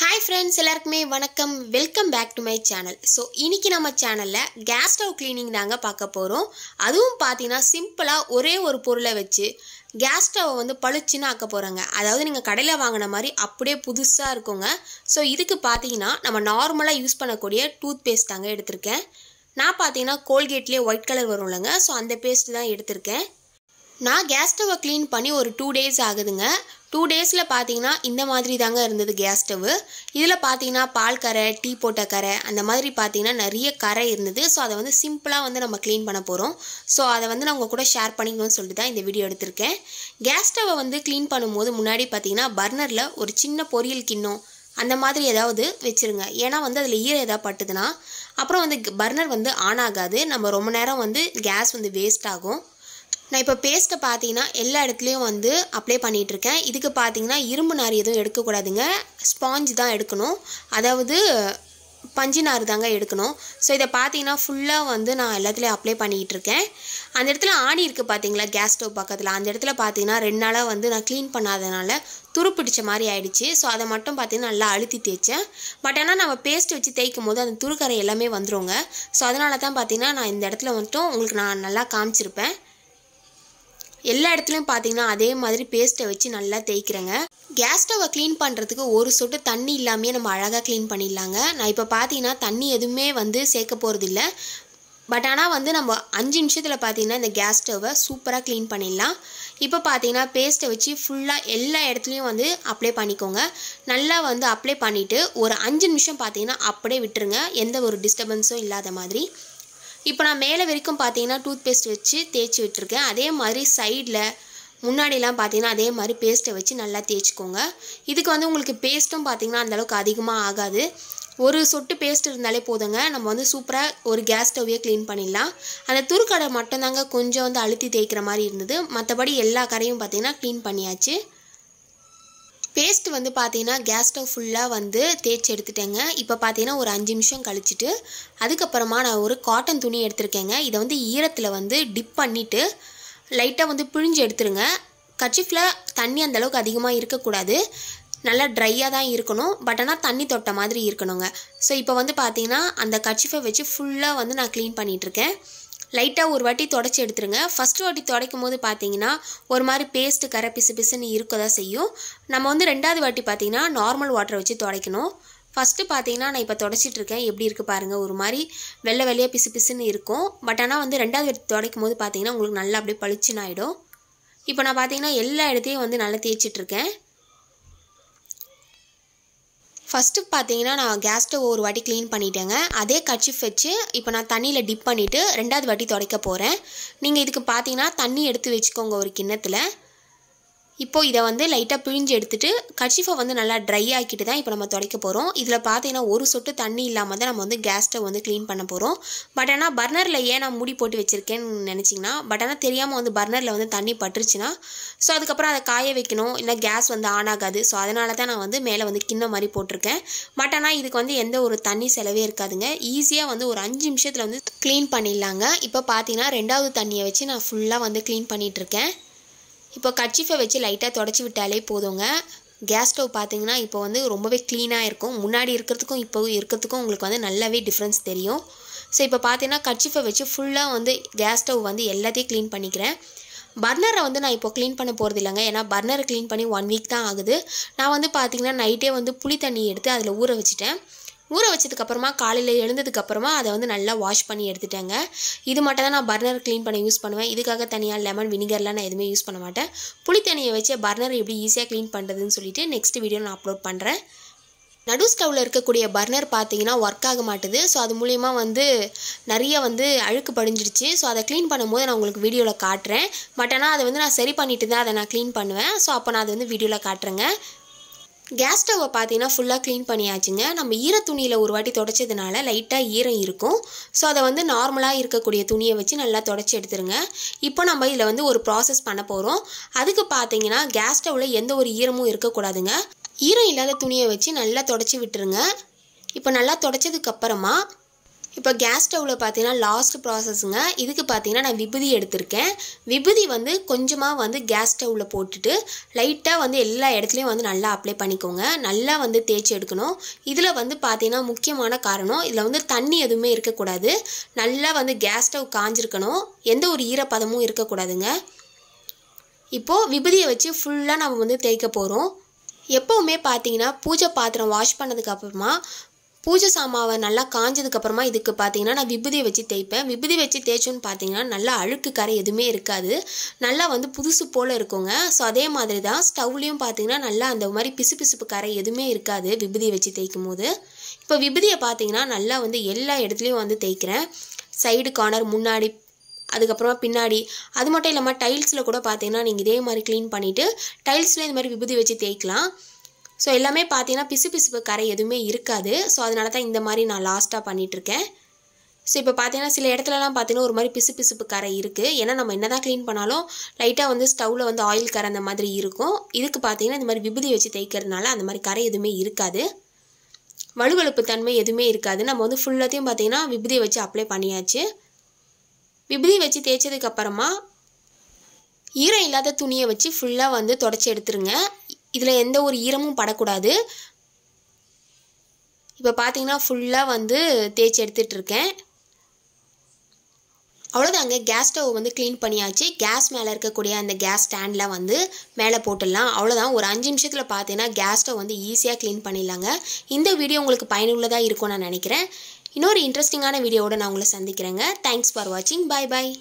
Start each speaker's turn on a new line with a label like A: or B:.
A: hi friends எல்லாருக்குமே வணக்கம் welcome back to my channel so இன்றைக்கி நம்ம சேனலில் கேஸ் ஸ்டவ் க்ளீனிங் தாங்க பார்க்க போகிறோம் அதுவும் பார்த்தீங்கன்னா சிம்பிளாக ஒரே ஒரு பொருளை வச்சு கேஸ் ஸ்டவ் வந்து பளிச்சுன்னு ஆக்க போகிறாங்க அதாவது நீங்கள் கடையில் வாங்கின மாதிரி அப்படியே புதுசாக இருக்குங்க ஸோ இதுக்கு பார்த்தீங்கன்னா நம்ம நார்மலாக யூஸ் பண்ணக்கூடிய டூத் பேஸ்ட் தாங்க எடுத்திருக்கேன் நான் பார்த்தீங்கன்னா கோல்கேட்லேயே ஒயிட் கலர் வரும் இல்லைங்க ஸோ அந்த பேஸ்ட் தான் எடுத்திருக்கேன் நான் கேஸ் ஸ்டவ்வை க்ளீன் பண்ணி ஒரு டூ டேஸ் ஆகுதுங்க டூ டேஸில் பார்த்தீங்கன்னா இந்த மாதிரி தாங்க இருந்தது கேஸ் ஸ்டவ் இதில் பார்த்தீங்கன்னா பால் கரை டீ போட்ட கரை அந்த மாதிரி பார்த்தீங்கன்னா நிறைய கரை இருந்தது ஸோ அதை வந்து சிம்பிளாக வந்து நம்ம க்ளீன் பண்ண போகிறோம் ஸோ அதை வந்து நான் உங்கள் கூட ஷேர் பண்ணிக்கணும்னு சொல்லிட்டு தான் இந்த வீடியோ எடுத்திருக்கேன் கேஸ் ஸ்டவ்வை வந்து க்ளீன் பண்ணும்போது முன்னாடி பார்த்தீங்கன்னா பர்னரில் ஒரு சின்ன பொரியல் கிண்ணம் அந்த மாதிரி ஏதாவது வச்சுருங்க ஏன்னா வந்து அதில் ஈரம் ஏதாவது பட்டுதுன்னா அப்புறம் வந்து பர்னர் வந்து ஆன் ஆகாது நம்ம ரொம்ப நேரம் வந்து கேஸ் வந்து வேஸ்ட் ஆகும் நான் இப்போ பேஸ்ட்டை பார்த்தீங்கன்னா எல்லா இடத்துலையும் வந்து அப்ளை பண்ணிகிட்ருக்கேன் இதுக்கு பார்த்தீங்கன்னா இரும்பு நார் எதுவும் எடுக்கக்கூடாதுங்க ஸ்பாஞ்ச் தான் எடுக்கணும் அதாவது பஞ்சு நார் தாங்க எடுக்கணும் ஸோ இதை பார்த்தீங்கன்னா ஃபுல்லாக வந்து நான் எல்லாத்துலேயும் அப்ளை பண்ணிக்கிட்டு இருக்கேன் அந்த இடத்துல ஆணி இருக்குது பார்த்தீங்களா கேஸ் ஸ்டவ் பக்கத்தில் அந்த இடத்துல பார்த்தீங்கன்னா ரெண்டு நாளாக வந்து நான் க்ளீன் பண்ணாதனால துரு பிடிச்ச மாதிரி ஆயிடுச்சு ஸோ அதை மட்டும் பார்த்தீங்கன்னா நல்லா அழுத்தி தேய்ச்சேன் பட் ஆனால் நம்ம பேஸ்ட் வச்சு தேய்க்கும் போது அந்த துருக்கரை எல்லாமே வந்துருங்க ஸோ அதனால தான் பார்த்தீங்கன்னா நான் இந்த இடத்துல வந்துட்டும் உங்களுக்கு நான் நல்லா காமிச்சிருப்பேன் எல்லா இடத்துலையும் பார்த்தீங்கன்னா அதே மாதிரி பேஸ்ட்டை வச்சு நல்லா தேய்க்கிறேங்க கேஸ் ஸ்டவ்வை க்ளீன் பண்ணுறதுக்கு ஒரு சொட்டு தண்ணி இல்லாமையே நம்ம அழகாக க்ளீன் பண்ணிடலாங்க நான் இப்போ பார்த்தீங்கன்னா தண்ணி எதுவுமே வந்து சேர்க்க போகிறதில்ல பட் ஆனால் வந்து நம்ம அஞ்சு நிமிஷத்தில் பார்த்தீங்கன்னா இந்த கேஸ் ஸ்டவ்வை சூப்பராக க்ளீன் பண்ணிடலாம் இப்போ பார்த்தீங்கன்னா பேஸ்ட்டை வச்சு ஃபுல்லாக எல்லா இடத்துலையும் வந்து அப்ளை பண்ணிக்கோங்க நல்லா வந்து அப்ளை பண்ணிவிட்டு ஒரு அஞ்சு நிமிஷம் பார்த்தீங்கன்னா அப்படியே விட்டுருங்க எந்த ஒரு டிஸ்டர்பன்ஸும் இல்லாத மாதிரி இப்போ நான் மேலே வரைக்கும் பார்த்தீங்கன்னா டூத் பேஸ்ட் வச்சு தேய்ச்சி விட்டுருக்கேன் அதே மாதிரி சைடில் முன்னாடிலாம் பார்த்தீங்கன்னா அதே மாதிரி பேஸ்ட்டை வச்சு நல்லா தேய்ச்சிக்கோங்க இதுக்கு வந்து உங்களுக்கு பேஸ்ட்டும் பார்த்திங்கன்னா அந்தளவுக்கு அதிகமாக ஆகாது ஒரு சொட்டு பேஸ்ட் இருந்தாலே போதுங்க நம்ம வந்து சூப்பராக ஒரு கேஸ் ஸ்டவ்வையே க்ளீன் பண்ணிடலாம் அந்த துருக்கடை மட்டும்தாங்க கொஞ்சம் வந்து அழுத்தி தேய்க்கிற மாதிரி இருந்தது மற்றபடி எல்லா கரையும் பார்த்திங்கன்னா க்ளீன் பண்ணியாச்சு பேஸ்ட் வந்து பார்த்தீங்கன்னா கேஸ் ஸ்டவ் ஃபுல்லாக வந்து தேய்ச்சி எடுத்துட்டேங்க இப்போ பார்த்தீங்கன்னா ஒரு அஞ்சு நிமிஷம் கழிச்சிட்டு அதுக்கப்புறமா நான் ஒரு காட்டன் துணி எடுத்திருக்கேங்க இதை வந்து ஈரத்தில் வந்து டிப் பண்ணிவிட்டு லைட்டாக வந்து பிழிஞ்சு எடுத்துருங்க கச்சிஃபில் தண்ணி அந்தளவுக்கு அதிகமாக இருக்கக்கூடாது நல்லா ட்ரையாக தான் இருக்கணும் பட் ஆனால் தண்ணி தொட்ட மாதிரி இருக்கணுங்க ஸோ இப்போ வந்து பார்த்தீங்கன்னா அந்த கச்சிஃபை வச்சு ஃபுல்லாக வந்து நான் க்ளீன் பண்ணிகிட்ருக்கேன் லைட்டாக ஒரு வாட்டி தொடச்சி எடுத்துருங்க ஃபஸ்ட்டு வாட்டி துடைக்கும் போது பார்த்தீங்கன்னா ஒரு மாதிரி பேஸ்ட்டு கரை பிசு பிசுன்னு இருக்க தான் செய்யும் நம்ம வந்து ரெண்டாவது வாட்டி பார்த்தீங்கன்னா நார்மல் வாட்டரை வச்சு துடைக்கணும் ஃபஸ்ட்டு பார்த்தீங்கன்னா நான் இப்போ தொடச்சிட்ருக்கேன் எப்படி இருக்குது பாருங்கள் ஒரு மாதிரி வெள்ளை வெள்ளையாக பிசு பிசுன்னு இருக்கும் பட் ஆனால் வந்து ரெண்டாவது வாட்டி துடைக்கும் போது பார்த்தீங்கன்னா உங்களுக்கு நல்லா அப்படியே பளிச்சுன்னு ஆகிடும் இப்போ நான் பார்த்தீங்கன்னா எல்லா இடத்தையும் வந்து நல்லா தேய்ச்சிட்ருக்கேன் ஃபஸ்ட்டு பார்த்தீங்கன்னா நான் கேஸ் ஸ்டவ் ஒரு வாட்டி க்ளீன் பண்ணிட்டேங்க அதே கட்சி வச்சு இப்போ நான் தண்ணியில் டிப் பண்ணிவிட்டு ரெண்டாவது வாட்டி துடைக்க போகிறேன் நீங்கள் இதுக்கு பார்த்தீங்கன்னா தண்ணி எடுத்து வச்சுக்கோங்க ஒரு கிண்ணத்தில் இப்போ இதை வந்து லைட்டாக பிழிஞ்சு எடுத்துகிட்டு கட்சிஃபை வந்து நல்லா ட்ரை ஆக்கிட்டு தான் இப்போ நம்ம துடைக்க போகிறோம் இதில் பார்த்தீங்கன்னா ஒரு சொட்டு தண்ணி இல்லாமல் தான் நம்ம வந்து கேஸ் ஸ்டவ் வந்து க்ளீன் பண்ண போகிறோம் பட் ஆனால் பர்னரில் ஏன் நான் மூடி போட்டு வச்சுருக்கேன்னு நினச்சிங்கன்னா பட் ஆனால் தெரியாமல் வந்து பர்னரில் வந்து தண்ணி பட்டுருச்சுன்னா ஸோ அதுக்கப்புறம் அதை காய வைக்கணும் இல்லை கேஸ் வந்து ஆன் ஆகாது ஸோ அதனால தான் நான் வந்து மேலே வந்து கிண்ண மாதிரி போட்டிருக்கேன் பட் ஆனால் இதுக்கு வந்து எந்த ஒரு தண்ணி செலவே இருக்காதுங்க ஈஸியாக வந்து ஒரு அஞ்சு நிமிஷத்தில் வந்து க்ளீன் பண்ணிடலாங்க இப்போ பார்த்தீங்கன்னா ரெண்டாவது தண்ணியை வச்சு நான் ஃபுல்லாக வந்து க்ளீன் பண்ணிகிட்ருக்கேன் இப்போ கட்சிஃபை வச்சு லைட்டாக தொடச்சி விட்டாலே போதுங்க கேஸ் ஸ்டவ் பார்த்தீங்கன்னா இப்போ வந்து ரொம்பவே க்ளீனாக இருக்கும் முன்னாடி இருக்கிறதுக்கும் இப்போ இருக்கிறதுக்கும் உங்களுக்கு வந்து நல்லாவே டிஃப்ரென்ஸ் தெரியும் ஸோ இப்போ பார்த்தீங்கன்னா கட்சிஃபை வச்சு ஃபுல்லாக வந்து கேஸ் ஸ்டவ் வந்து எல்லாத்தையும் க்ளீன் பண்ணிக்கிறேன் பர்னரை வந்து நான் இப்போ க்ளீன் பண்ண போகிறது இல்லைங்க ஏன்னா பர்னரை க்ளீன் பண்ணி ஒன் வீக் தான் ஆகுது நான் வந்து பார்த்திங்கன்னா நைட்டே வந்து புளி தண்ணி எடுத்து அதில் ஊற வச்சுட்டேன் ஊற வச்சதுக்கப்புறமா காலையில் எழுந்ததுக்கப்புறமா அதை வந்து நல்லா வாஷ் பண்ணி எடுத்துட்டேங்க இது மட்டும் தான் நான் பர்னர் க்ளீன் பண்ண யூஸ் பண்ணுவேன் இதுக்காக தனியாக லெமன் வினிகர்லாம் நான் எதுவுமே யூஸ் பண்ண மாட்டேன் புளி தண்ணியை வச்சு பர்னர் எப்படி ஈஸியாக க்ளீன் பண்ணுறதுன்னு சொல்லிட்டு நெக்ஸ்ட் வீடியோ நான் அப்லோட் பண்ணுறேன் நடு ஸ்டவ்வில் இருக்கக்கூடிய பர்னர் பார்த்தீங்கன்னா ஒர்க் ஆக மாட்டுது ஸோ அது மூலிமா வந்து நிறைய வந்து அழுக்கு படிஞ்சிருச்சு ஸோ அதை க்ளீன் பண்ணும்போது நான் உங்களுக்கு வீடியோவில் காட்டுறேன் பட் ஆனால் அதை வந்து நான் சரி பண்ணிட்டு தான் அதை நான் க்ளீன் பண்ணுவேன் ஸோ அப்போ நான் அதை வந்து வீடியோவில் காட்டுறேங்க கேஸ் ஸ்டவ் பார்த்தீங்கன்னா ஃபுல்லாக க்ளீன் பண்ணியாச்சுங்க நம்ம ஈர துணியில் ஒரு வாட்டி தொடச்சதுனால லைட்டாக ஈரம் இருக்கும் ஸோ அதை வந்து நார்மலாக இருக்கக்கூடிய துணியை வச்சு நல்லா தொடச்சி எடுத்துருங்க இப்போ நம்ம இதில் வந்து ஒரு ப்ராசஸ் பண்ண போகிறோம் அதுக்கு பார்த்தீங்கன்னா கேஸ் ஸ்டவ்வில் எந்த ஒரு ஈரமும் இருக்கக்கூடாதுங்க ஈரம் இல்லாத துணியை வச்சு நல்லா தொடச்சி விட்டுருங்க இப்போ நல்லா தொடச்சதுக்கப்புறமா இப்போ கேஸ் ஸ்டவ்வில் பார்த்தீங்கன்னா லாஸ்ட் ப்ராசஸ்ங்க இதுக்கு பார்த்தீங்கன்னா நான் விபூதி எடுத்திருக்கேன் விபூதி வந்து கொஞ்சமாக வந்து கேஸ் ஸ்டவ்வில் போட்டுட்டு லைட்டாக வந்து எல்லா இடத்துலையும் வந்து நல்லா அப்ளை பண்ணிக்கோங்க நல்லா வந்து தேய்ச்சி எடுக்கணும் இதில் வந்து பார்த்தீங்கன்னா முக்கியமான காரணம் இதில் வந்து தண்ணி எதுவுமே இருக்கக்கூடாது நல்லா வந்து கேஸ் ஸ்டவ் காஞ்சிருக்கணும் எந்த ஒரு ஈரப்பதமும் இருக்கக்கூடாதுங்க இப்போது விபூதியை வச்சு ஃபுல்லாக நம்ம வந்து தேய்க்க போகிறோம் எப்போவுமே பார்த்தீங்கன்னா பூஜை பாத்திரம் வாஷ் பண்ணதுக்கப்புறமா பூஜை சாமாவை நல்லா காஞ்சதுக்கப்புறமா இதுக்கு பார்த்தீங்கன்னா நான் விபூதியை வச்சு தேய்ப்பேன் விபூதி வச்சு தேய்ச்சோன்னு பார்த்தீங்கன்னா நல்லா அழுக்கு கரை எதுவுமே இருக்காது நல்லா வந்து புதுசு போல் இருக்குங்க ஸோ அதே மாதிரி தான் ஸ்டவ்லேயும் பார்த்தீங்கன்னா நல்லா அந்த மாதிரி பிசு பிசுப்பு கரை எதுவுமே இருக்காது விபூதியை வச்சு தேய்க்கும் போது இப்போ விபூதியை பார்த்தீங்கன்னா நல்லா வந்து எல்லா இடத்துலையும் வந்து தேய்க்கிறேன் சைடு கார்னர் முன்னாடி அதுக்கப்புறமா பின்னாடி அது மட்டும் இல்லாமல் டைல்ஸில் கூட பார்த்தீங்கன்னா நீங்கள் இதே மாதிரி க்ளீன் பண்ணிவிட்டு டைல்ஸில் இந்த மாதிரி விபூதி வச்சு தேய்க்கலாம் ஸோ எல்லாமே பார்த்தீங்கன்னா பிசு பிசுப்பு கரை எதுவுமே இருக்காது ஸோ அதனால தான் இந்த மாதிரி நான் லாஸ்ட்டாக பண்ணிகிட்ருக்கேன் ஸோ இப்போ பார்த்தீங்கன்னா சில இடத்துலலாம் பார்த்தீங்கன்னா ஒரு மாதிரி பிசு பிசுப்பு கரை இருக்குது ஏன்னா நம்ம என்ன தான் க்ளீன் பண்ணாலும் லைட்டாக வந்து ஸ்டவ்வில் வந்து ஆயில் கரை அந்த மாதிரி இருக்கும் இதுக்கு பார்த்தீங்கன்னா இந்த மாதிரி விபதி வச்சு தைக்கிறதுனால அந்த மாதிரி கரை எதுவுமே இருக்காது வலுவழுப்பு தன்மை எதுவுமே இருக்காது நம்ம வந்து ஃபுல்லாத்தையும் பார்த்தீங்கன்னா விபதியை வச்சு அப்ளை பண்ணியாச்சு விபதி வச்சு தேய்ச்சதுக்கப்புறமா ஈரம் இல்லாத துணியை வச்சு ஃபுல்லாக வந்து தொடச்சி எடுத்துருங்க இதில் எந்த ஒரு ஈரமும் படக்கூடாது இப்போ பார்த்தீங்கன்னா ஃபுல்லாக வந்து தேய்ச்சி எடுத்துகிட்ருக்கேன் அவ்வளோதாங்க கேஸ் ஸ்டவ் வந்து க்ளீன் பண்ணியாச்சு கேஸ் மேலே இருக்கக்கூடிய அந்த கேஸ் ஸ்டாண்ட்லாம் வந்து மேலே போட்டுடலாம் அவ்வளோதான் ஒரு அஞ்சு நிமிஷத்தில் பார்த்தீங்கன்னா கேஸ் ஸ்டவ் வந்து ஈஸியாக க்ளீன் பண்ணிடலாங்க இந்த வீடியோ உங்களுக்கு பயனுள்ளதாக இருக்கும் நான் நினைக்கிறேன் இன்னொரு இன்ட்ரெஸ்டிங்கான வீடியோவோட நான் உங்களை சந்திக்கிறேங்க தேங்க்ஸ் ஃபார் வாட்சிங் பாய் பாய்